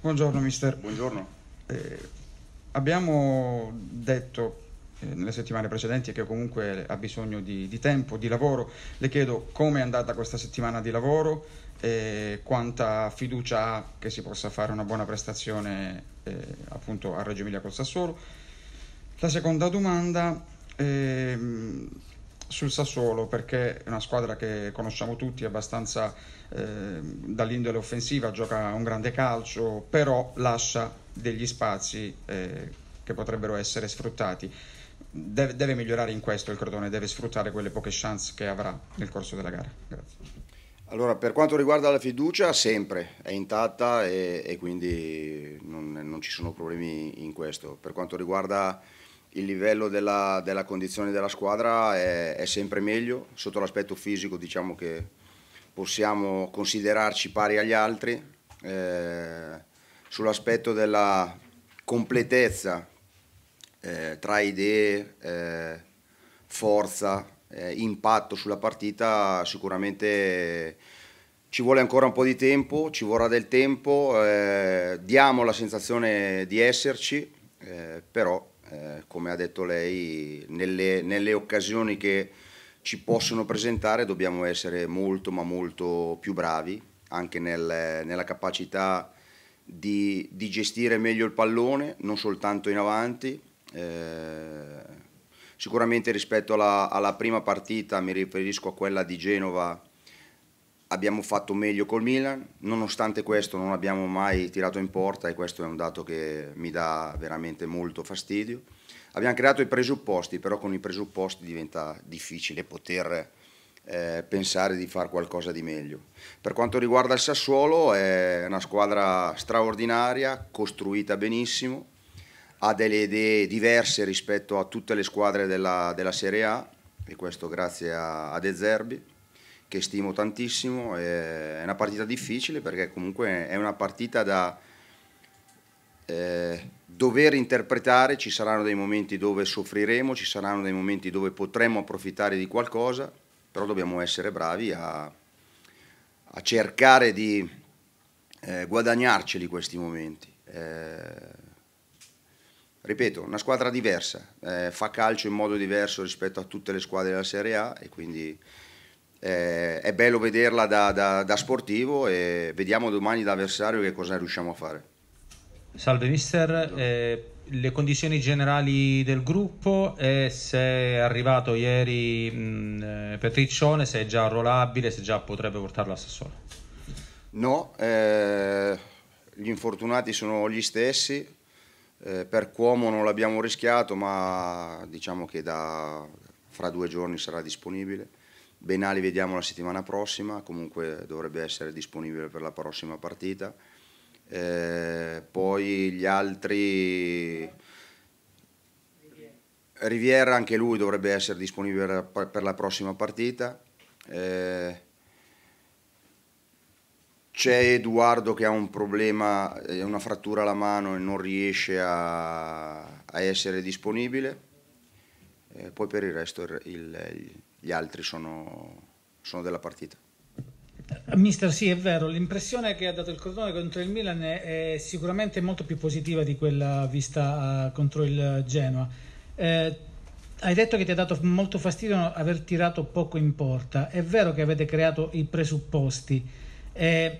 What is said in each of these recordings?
Buongiorno mister. Buongiorno. Eh, abbiamo detto eh, nelle settimane precedenti che comunque ha bisogno di, di, tempo, di lavoro. Le chiedo come è andata questa settimana di lavoro e quanta fiducia ha che si possa fare una buona prestazione eh, appunto a Reggio Emilia col Sassuolo. La seconda domanda ehm, sul Sassuolo perché è una squadra che conosciamo tutti, abbastanza eh, dall'indole offensiva, gioca un grande calcio, però lascia degli spazi eh, che potrebbero essere sfruttati. Deve, deve, migliorare in questo il Crotone, deve sfruttare quelle poche chance che avrà nel corso della gara. Grazie. Allora, per quanto riguarda la fiducia, sempre è intatta e, e quindi non, non, ci sono problemi in questo. Per quanto riguarda il livello della, della condizione della squadra è, è sempre meglio, sotto l'aspetto fisico diciamo che possiamo considerarci pari agli altri, eh, sull'aspetto della completezza eh, tra idee, eh, forza, eh, impatto sulla partita sicuramente ci vuole ancora un po' di tempo, ci vorrà del tempo, eh, diamo la sensazione di esserci, eh, però eh, come ha detto lei, nelle, nelle occasioni che ci possono presentare dobbiamo essere molto ma molto più bravi anche nel, nella capacità di, di, gestire meglio il pallone, non soltanto in avanti. Eh, sicuramente rispetto alla, alla, prima partita mi riferisco a quella di Genova abbiamo fatto meglio col Milan, nonostante questo non abbiamo mai tirato in porta e questo è un dato che mi dà veramente molto fastidio. Abbiamo creato i presupposti, però con i presupposti diventa difficile poter eh, pensare di fare qualcosa di meglio. Per quanto riguarda il Sassuolo è una squadra straordinaria, costruita benissimo, ha delle idee diverse rispetto a tutte le squadre della, della Serie A e questo grazie a, a De Zerbi che stimo tantissimo, è una partita difficile perché comunque è una partita da eh, dover interpretare, ci saranno dei momenti dove soffriremo, ci saranno dei momenti dove potremmo approfittare di qualcosa, però dobbiamo essere bravi a, a cercare di eh, guadagnarceli questi momenti. Eh, ripeto, una squadra diversa, eh, fa calcio in modo diverso rispetto a tutte le squadre della Serie A e quindi eh, è bello vederla da, da, da, sportivo e vediamo domani da avversario che cosa riusciamo a fare. Salve mister, eh, le condizioni generali del gruppo e se è arrivato ieri mh, eh, Petriccione, se è già rollabile, se già potrebbe portarlo a Sassuolo? No, eh, gli infortunati sono gli stessi, eh, per Cuomo non l'abbiamo rischiato ma diciamo che da, fra due giorni sarà disponibile. Benali vediamo la settimana prossima, comunque dovrebbe essere disponibile per la prossima partita. Eh, poi gli altri, Riviera anche lui dovrebbe essere disponibile per la prossima partita. Eh, c'è Edoardo che ha un problema, eh, una frattura alla mano e non riesce a, a essere disponibile. Eh, poi per il resto il, il gli altri sono, sono della partita. Mister, sì, è vero, l'impressione che ha dato il Cordone contro il Milan è sicuramente molto più positiva di quella vista eh, contro il Genoa. Eh, hai detto che ti ha dato molto fastidio aver tirato poco in porta, è vero che avete creato i presupposti. Eh,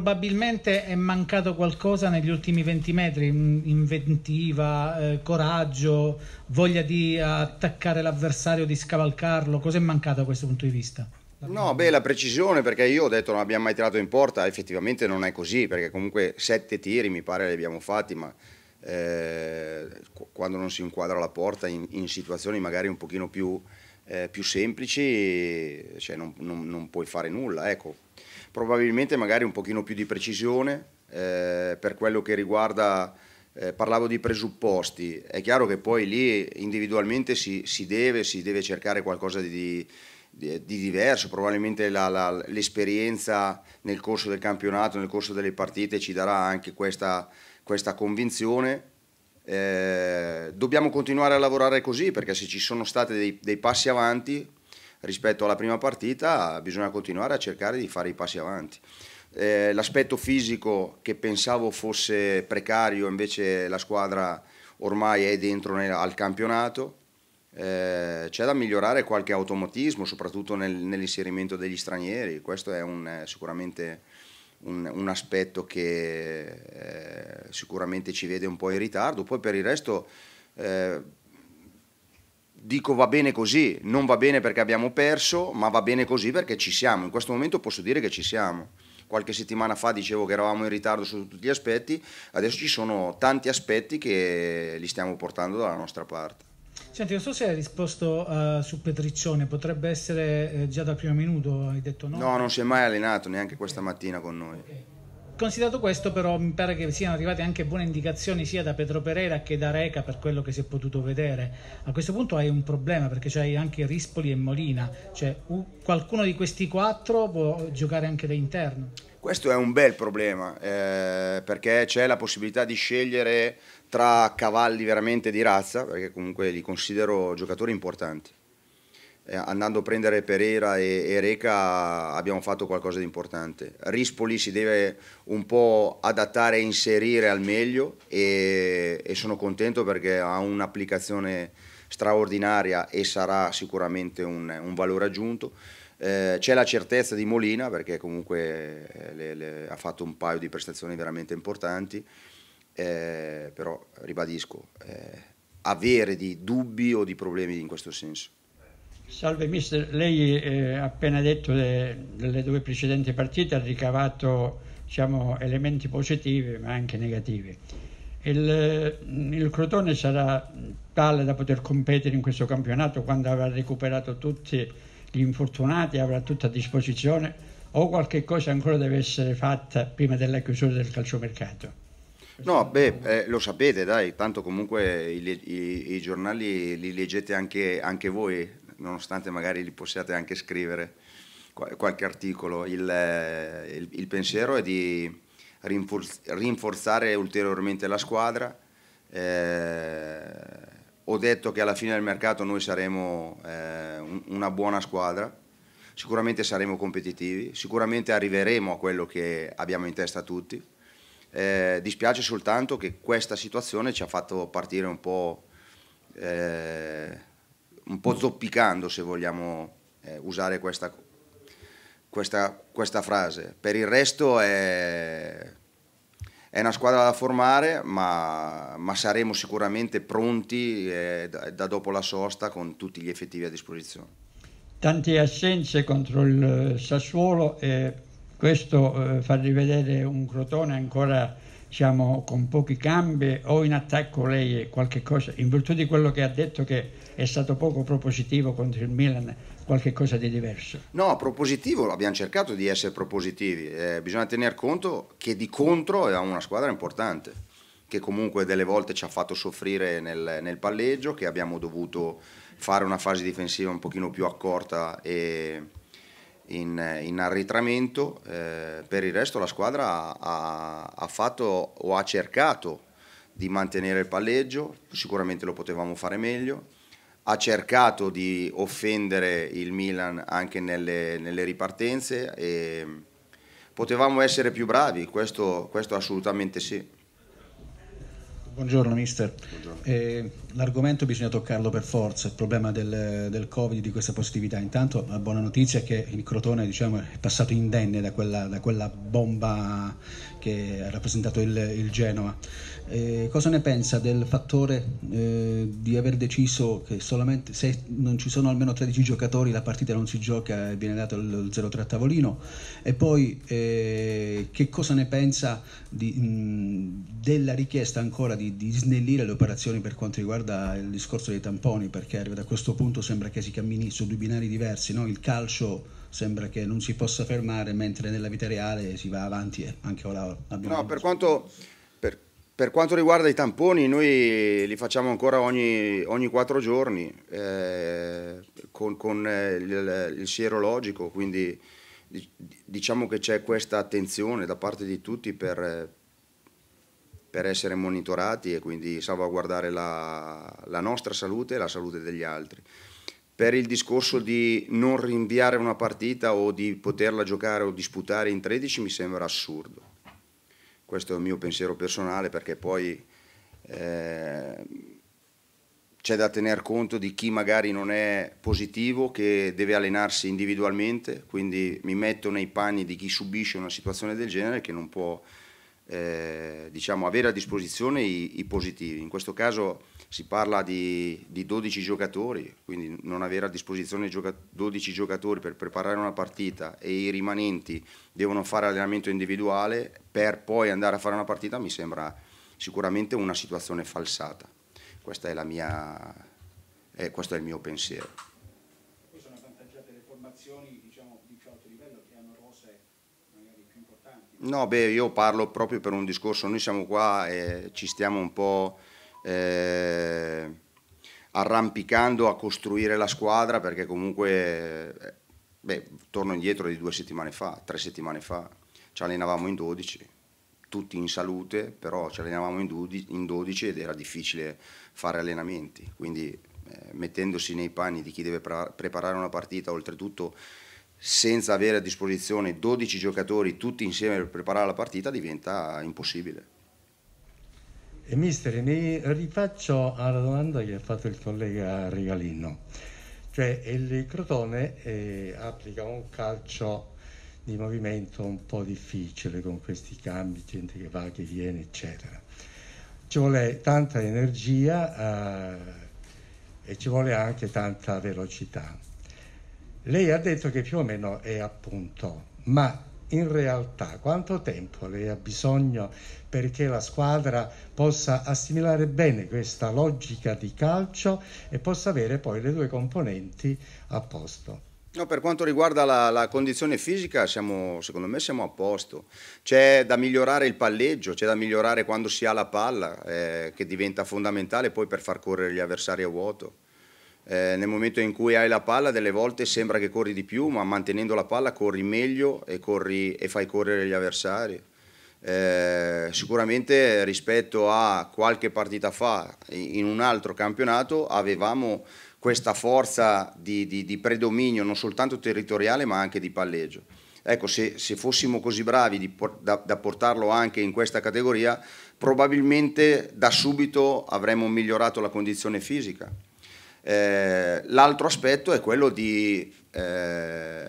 probabilmente è mancato qualcosa negli ultimi 20 metri, inventiva, eh, coraggio, voglia di attaccare l'avversario, di scavalcarlo, cosa è mancato da questo punto di vista? No, beh, la precisione perché io ho detto non abbiamo mai tirato in porta, effettivamente non è così perché comunque sette tiri mi pare li abbiamo fatti, ma eh, quando non si inquadra la porta in, in situazioni magari un pochino più, eh, più semplici cioè non, non, non, puoi fare nulla. Ecco, Probabilmente magari un pochino più di precisione eh, per quello che riguarda, eh, parlavo di presupposti, è chiaro che poi lì individualmente si, si deve, si deve cercare qualcosa di, di, di diverso, probabilmente l'esperienza nel corso del campionato, nel corso delle partite ci darà anche questa, questa convinzione. Eh, dobbiamo continuare a lavorare così perché se ci sono stati dei, dei passi avanti rispetto alla prima partita bisogna continuare a cercare di fare i passi avanti. Eh, l'aspetto fisico che pensavo fosse precario invece la squadra ormai è dentro nel, al campionato, eh, c'è da migliorare qualche automatismo soprattutto nel, nell'inserimento degli stranieri, questo è un, eh, sicuramente un, un, aspetto che eh, sicuramente ci vede un po' in ritardo, poi per il resto eh, dico va bene così, non va bene perché abbiamo perso, ma va bene così perché ci siamo. In questo momento posso dire che ci siamo. Qualche settimana fa dicevo che eravamo in ritardo su tutti gli aspetti, adesso ci sono tanti aspetti che li stiamo portando dalla nostra parte. Senti, non so se hai risposto uh, su Petriccione, potrebbe essere eh, già dal primo minuto, hai detto no? No, non si è mai allenato neanche questa mattina con noi. Okay. Considerato questo, però, mi pare che siano arrivate anche buone indicazioni sia da Pedro Pereira che da Reca per quello che si è potuto vedere. A questo punto hai un problema perché c'hai anche Rispoli e Molina, cioè qualcuno di questi quattro può giocare anche da interno. Questo è un bel problema eh, perché c'è la possibilità di scegliere tra cavalli veramente di razza, perché comunque li considero giocatori importanti eh, andando a prendere Pereira e, Reca abbiamo fatto qualcosa di importante. Rispoli si deve un po' adattare e inserire al meglio e, e sono contento perché ha un'applicazione straordinaria e sarà sicuramente un, un valore aggiunto. Eh, c'è la certezza di Molina perché comunque eh, le, le, ha fatto un paio di prestazioni veramente importanti, eh, però ribadisco, eh, avere di dubbi o di problemi in questo senso. Salve mister, lei eh, ha appena detto de, delle due precedenti partite ha ricavato diciamo, elementi positivi ma anche negativi. Il, mm, il, Crotone sarà tale da poter competere in questo campionato quando avrà recuperato tutti gli infortunati, avrà tutto a disposizione o qualche cosa ancora deve essere fatta prima della chiusura del calciomercato? No, beh, eh, lo sapete, dai, tanto comunque i, i, i giornali li leggete anche, anche voi, nonostante magari li possiate anche scrivere qualche articolo, il, eh, il, il pensiero è di rinforzare ulteriormente la squadra. Eh, ho detto che alla fine del mercato noi saremo eh, una buona squadra, sicuramente saremo competitivi, sicuramente arriveremo a quello che abbiamo in testa tutti. Eh, dispiace soltanto che questa situazione ci ha fatto partire un po' eh, un po' zoppicando se vogliamo eh, usare questa, questa, questa, frase. Per il resto è, è una squadra da formare, ma, ma saremo sicuramente pronti eh, da, dopo la sosta con tutti gli effettivi a disposizione. Tante assenze contro il eh, Sassuolo e questo eh, fa rivedere un Crotone ancora diciamo, con pochi cambi o in attacco lei è qualche cosa, in virtù di quello che ha detto che è stato poco propositivo contro il Milan qualche cosa di diverso. No, propositivo, abbiamo cercato di essere propositivi, eh, bisogna tener conto che di contro è una squadra importante che comunque delle volte ci ha fatto soffrire nel, nel palleggio, che abbiamo dovuto fare una fase difensiva un pochino più accorta e in, in arretramento, eh, per il resto la squadra ha, ha fatto o ha cercato di mantenere il palleggio, sicuramente lo potevamo fare meglio, ha cercato di offendere il Milan anche nelle, nelle ripartenze e potevamo essere più bravi, questo, questo assolutamente sì. Buongiorno mister. Buongiorno. Eh, l'argomento bisogna toccarlo per forza, il problema del, del, Covid, di questa positività. Intanto la buona notizia è che il Crotone diciamo, è passato indenne da quella, da quella, bomba che ha rappresentato il, il Genoa. Eh, cosa ne pensa del fattore eh, di aver deciso che solamente se non ci sono almeno 13 giocatori la partita non si gioca e viene dato il 0-3 a tavolino? E poi eh, che cosa ne pensa di, mh, della richiesta ancora di, di snellire le operazioni per quanto riguarda riguarda il discorso dei tamponi, perché arriva da questo punto sembra che si cammini su due binari diversi, no? il calcio sembra che non si possa fermare, mentre nella vita reale si va avanti e anche ora abbiamo... No, per quanto, per, per quanto, riguarda i tamponi, noi li facciamo ancora ogni, ogni quattro giorni eh, con, con eh, il, il sierologico, quindi diciamo che c'è questa attenzione da parte di tutti per per essere monitorati e quindi salvaguardare la, la nostra salute e la salute degli altri. Per il discorso di non rinviare una partita o di poterla giocare o disputare in 13 mi sembra assurdo. Questo è il mio pensiero personale perché poi eh, c'è da tener conto di chi magari non è positivo, che deve allenarsi individualmente, quindi mi metto nei panni di chi subisce una situazione del genere che non può eh, diciamo, avere a disposizione i, i, positivi. In questo caso si parla di, di 12 giocatori, quindi non avere a disposizione 12 giocatori per preparare una partita e i rimanenti devono fare allenamento individuale per poi andare a fare una partita mi sembra sicuramente una situazione falsata. Questa è la mia, eh, questo è il mio pensiero. Poi sono avvantaggiate le formazioni diciamo, di più alto certo livello che hanno rose No, beh, io parlo proprio per un discorso, noi siamo qua e ci stiamo un po' eh, arrampicando a costruire la squadra perché comunque, eh, beh, torno indietro di due settimane fa, tre settimane fa, ci allenavamo in 12 tutti in salute, però ci allenavamo in 12 ed era difficile fare allenamenti, quindi eh, mettendosi nei panni di chi deve preparare una partita, oltretutto senza avere a disposizione 12 giocatori tutti insieme per preparare la partita diventa impossibile. E mister, mi rifaccio alla domanda che ha fatto il collega Regalino. Cioè, il Crotone eh, applica un calcio di movimento un po' difficile con questi cambi, gente che va, che viene, eccetera. Ci vuole tanta energia eh, e ci vuole anche tanta velocità lei ha detto che più o meno è appunto, ma in realtà quanto tempo lei ha bisogno perché la squadra possa assimilare bene questa logica di calcio e possa avere poi le due componenti a posto? No, per quanto riguarda la, la condizione fisica, siamo, secondo me siamo a posto. C'è da migliorare il palleggio, c'è da migliorare quando si ha la palla, eh, che diventa fondamentale poi per far correre gli avversari a vuoto. Eh, nel momento in cui hai la palla delle volte sembra che corri di più, ma mantenendo la palla corri meglio e, corri, e fai correre gli avversari. Eh, sicuramente rispetto a qualche partita fa in un altro campionato avevamo questa forza di, di, di predominio non soltanto territoriale ma anche di palleggio. Ecco, se, se, fossimo così bravi di, da, da, portarlo anche in questa categoria, probabilmente da subito avremmo migliorato la condizione fisica. Eh, l'altro aspetto è quello di eh,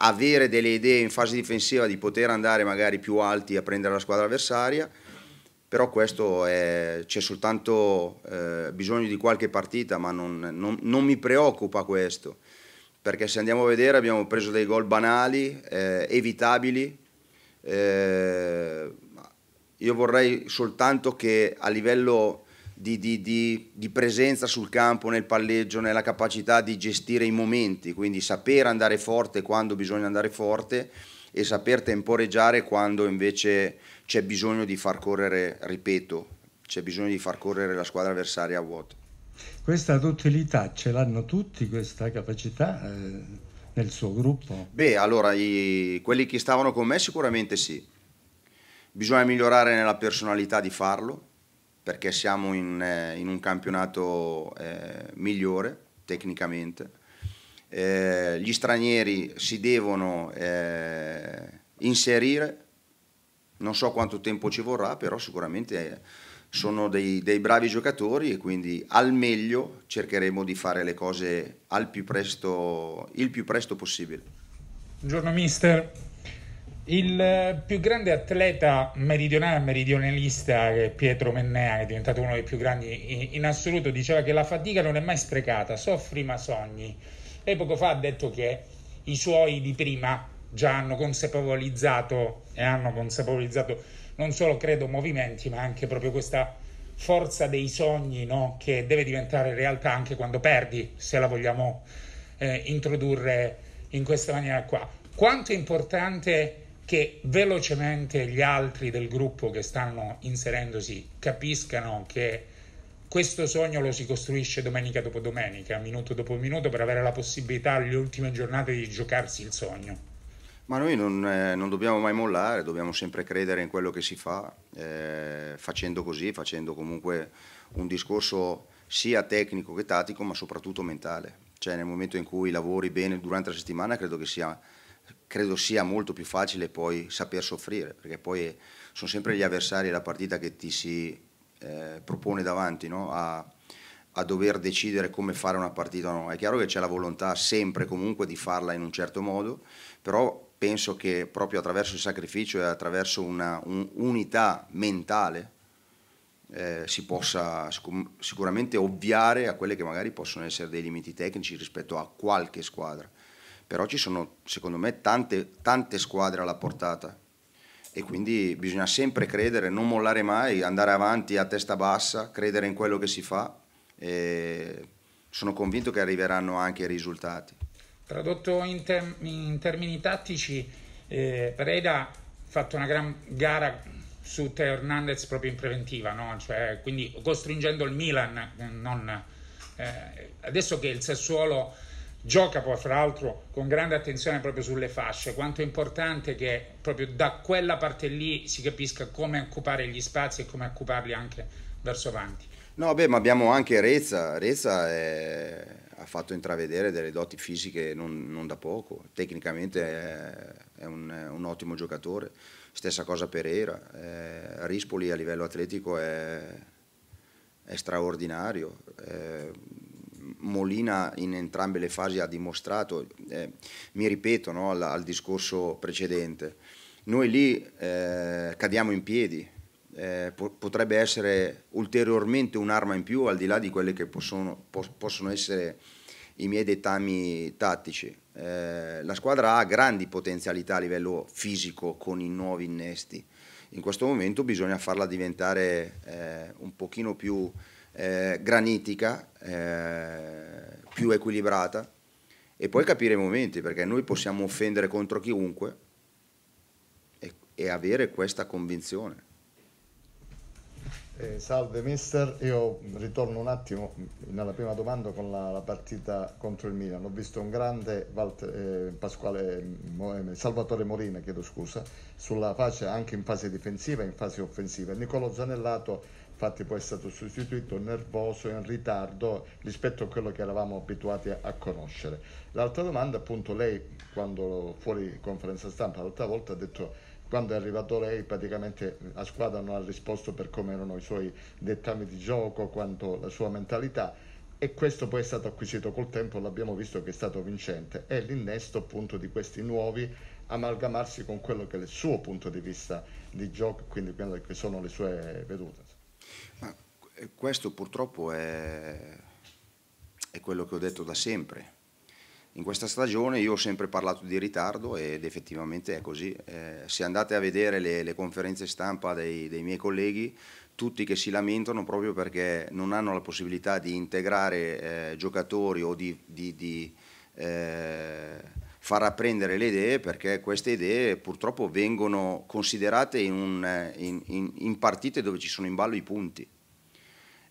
avere delle idee in fase difensiva di poter andare magari più alti a prendere la squadra avversaria, però questo è, c'è soltanto eh, bisogno di qualche partita, ma non, non, non, mi preoccupa questo, perché se andiamo a vedere abbiamo preso dei gol banali, eh, evitabili. Eh, io vorrei soltanto che a livello di, di, di, di, presenza sul campo, nel palleggio, nella capacità di gestire i momenti, quindi saper andare forte quando bisogna andare forte e saper temporeggiare quando invece c'è bisogno di far correre, ripeto, c'è bisogno di far correre la squadra avversaria a vuoto. Questa utilità ce l'hanno tutti, questa capacità eh, nel suo gruppo? Beh, allora, i, quelli che stavano con me sicuramente sì. Bisogna migliorare nella personalità di farlo, perché siamo in, eh, in un campionato eh, migliore tecnicamente. Eh, gli stranieri si devono eh, inserire, non so quanto tempo ci vorrà, però sicuramente eh, sono dei, dei bravi giocatori e quindi al meglio cercheremo di fare le cose al più presto, il più presto possibile. Buongiorno mister, il più grande atleta meridionale meridionalista che è Pietro Mennea, che è diventato uno dei più grandi in assoluto, diceva che la fatica non è mai sprecata, soffri ma sogni. Lei poco fa ha detto che i suoi di prima già hanno consapevolizzato e hanno consapevolizzato non solo credo movimenti, ma anche proprio questa forza dei sogni no? che deve diventare realtà anche quando perdi, se la vogliamo eh, introdurre in questa maniera qua. Quanto è importante che velocemente gli altri del gruppo che stanno inserendosi capiscano che questo sogno lo si costruisce domenica dopo domenica, minuto dopo minuto, per avere la possibilità le ultime giornate di giocarsi il sogno. Ma noi non, eh, non, dobbiamo mai mollare, dobbiamo sempre credere in quello che si fa, eh, facendo così, facendo comunque un discorso sia tecnico che tattico, ma soprattutto mentale. Cioè nel momento in cui lavori bene durante la settimana credo che sia credo sia molto più facile poi saper soffrire, perché poi sono sempre gli avversari e la partita che ti si eh, propone davanti no? a, a, dover decidere come fare una partita o no. È chiaro che c'è la volontà sempre comunque di farla in un certo modo, però penso che proprio attraverso il sacrificio e attraverso un'unità un, mentale eh, si possa sicuramente ovviare a quelle che magari possono essere dei limiti tecnici rispetto a qualche squadra però ci sono secondo me tante, tante squadre alla portata e quindi bisogna sempre credere, non mollare mai, andare avanti a testa bassa, credere in quello che si fa e sono convinto che arriveranno anche i risultati. Tradotto in, term in termini tattici, eh, Preda ha fatto una gran gara su Teo Hernandez proprio in preventiva, no? cioè, quindi costringendo il Milan, non, eh, adesso che il Sassuolo gioca poi fra l'altro con grande attenzione proprio sulle fasce, quanto è importante che proprio da quella parte lì si capisca come occupare gli spazi e come occuparli anche verso avanti. No, beh, ma abbiamo anche Rezza, Rezza è... ha fatto intravedere delle doti fisiche non, non da poco, tecnicamente è, è, un, è, un, ottimo giocatore, stessa cosa Pereira, eh, Rispoli a livello atletico è, straordinario. Eh, Molina in entrambe le fasi ha dimostrato, eh, mi ripeto no, al, al, discorso precedente, noi lì eh, cadiamo in piedi, eh, potrebbe essere ulteriormente un'arma in più al di là di quelle che possono, po possono essere i miei dettami tattici. Eh, la squadra ha grandi potenzialità a livello fisico con i nuovi innesti, in questo momento bisogna farla diventare eh, un pochino più eh, granitica, eh, più equilibrata e poi capire i momenti perché noi possiamo offendere contro chiunque e, e avere questa convinzione. Eh, salve mister, io ritorno un attimo nella prima domanda con la, la partita contro il Milan. Ho visto un grande Walter, eh, Pasquale, mm, eh, Salvatore Morina, chiedo scusa, sulla pace anche in fase difensiva e in fase offensiva. Niccolo Zanellato infatti poi è stato sostituito nervoso e in ritardo rispetto a quello che eravamo abituati a conoscere. L'altra domanda appunto lei quando fuori conferenza stampa l'altra volta ha detto quando è arrivato lei praticamente la squadra non ha risposto per come erano i suoi dettami di gioco, quanto la sua mentalità e questo poi è stato acquisito col tempo, l'abbiamo visto che è stato vincente, è l'innesto appunto di questi nuovi amalgamarsi con quello che è il suo punto di vista di gioco, quindi quelle che sono le sue vedute. Ma eh, questo purtroppo è, è quello che ho detto da sempre. In questa stagione io ho sempre parlato di ritardo ed effettivamente è così. Eh, se andate a vedere le, le conferenze stampa dei, dei, miei colleghi, tutti che si lamentano proprio perché non hanno la possibilità di integrare eh, giocatori o di, di, di eh, far apprendere le idee perché queste idee purtroppo vengono considerate in, un, eh, in, in, in partite dove ci sono in ballo i punti.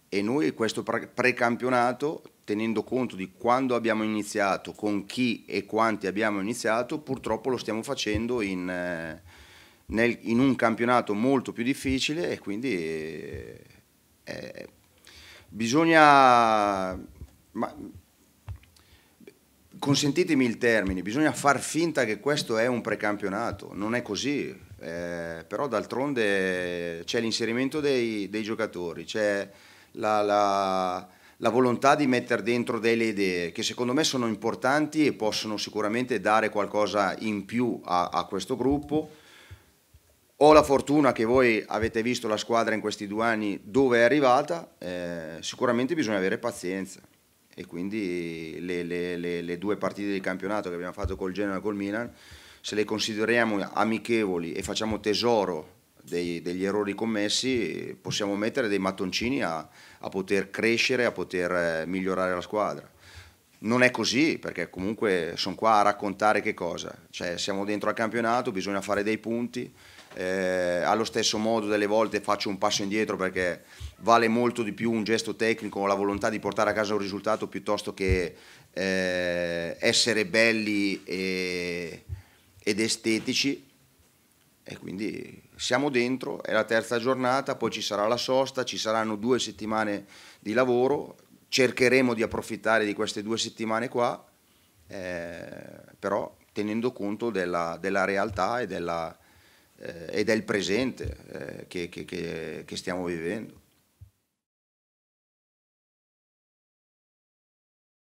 E noi questo precampionato, tenendo conto di quando abbiamo iniziato, con chi e quanti abbiamo iniziato, purtroppo lo stiamo facendo in, eh, nel, in un campionato molto più difficile e quindi eh, bisogna... Ma, consentitemi il termine, bisogna far finta che questo è un precampionato, non è così, eh, però d'altronde c'è l'inserimento dei, dei, giocatori, c'è la, la, la, volontà di mettere dentro delle idee che secondo me sono importanti e possono sicuramente dare qualcosa in più a, a questo gruppo. Ho la fortuna che voi avete visto la squadra in questi due anni dove è arrivata, eh, sicuramente bisogna avere pazienza e quindi le, le, le, le, due partite di campionato che abbiamo fatto col Genoa e col Milan, se le consideriamo amichevoli e facciamo tesoro dei, degli errori commessi, possiamo mettere dei mattoncini a, a poter crescere, a poter eh, migliorare la squadra. Non è così, perché comunque sono qua a raccontare che cosa. Cioè, siamo dentro al campionato, bisogna fare dei punti. Eh, allo stesso modo delle volte faccio un passo indietro perché vale molto di più un gesto tecnico o la volontà di portare a casa un risultato piuttosto che eh, essere belli e, ed estetici. E quindi siamo dentro, è la terza giornata, poi ci sarà la sosta, ci saranno due settimane di lavoro, cercheremo di approfittare di queste due settimane qua, eh, però tenendo conto della, della realtà e, della, eh, e, del presente eh, che, che, che stiamo vivendo.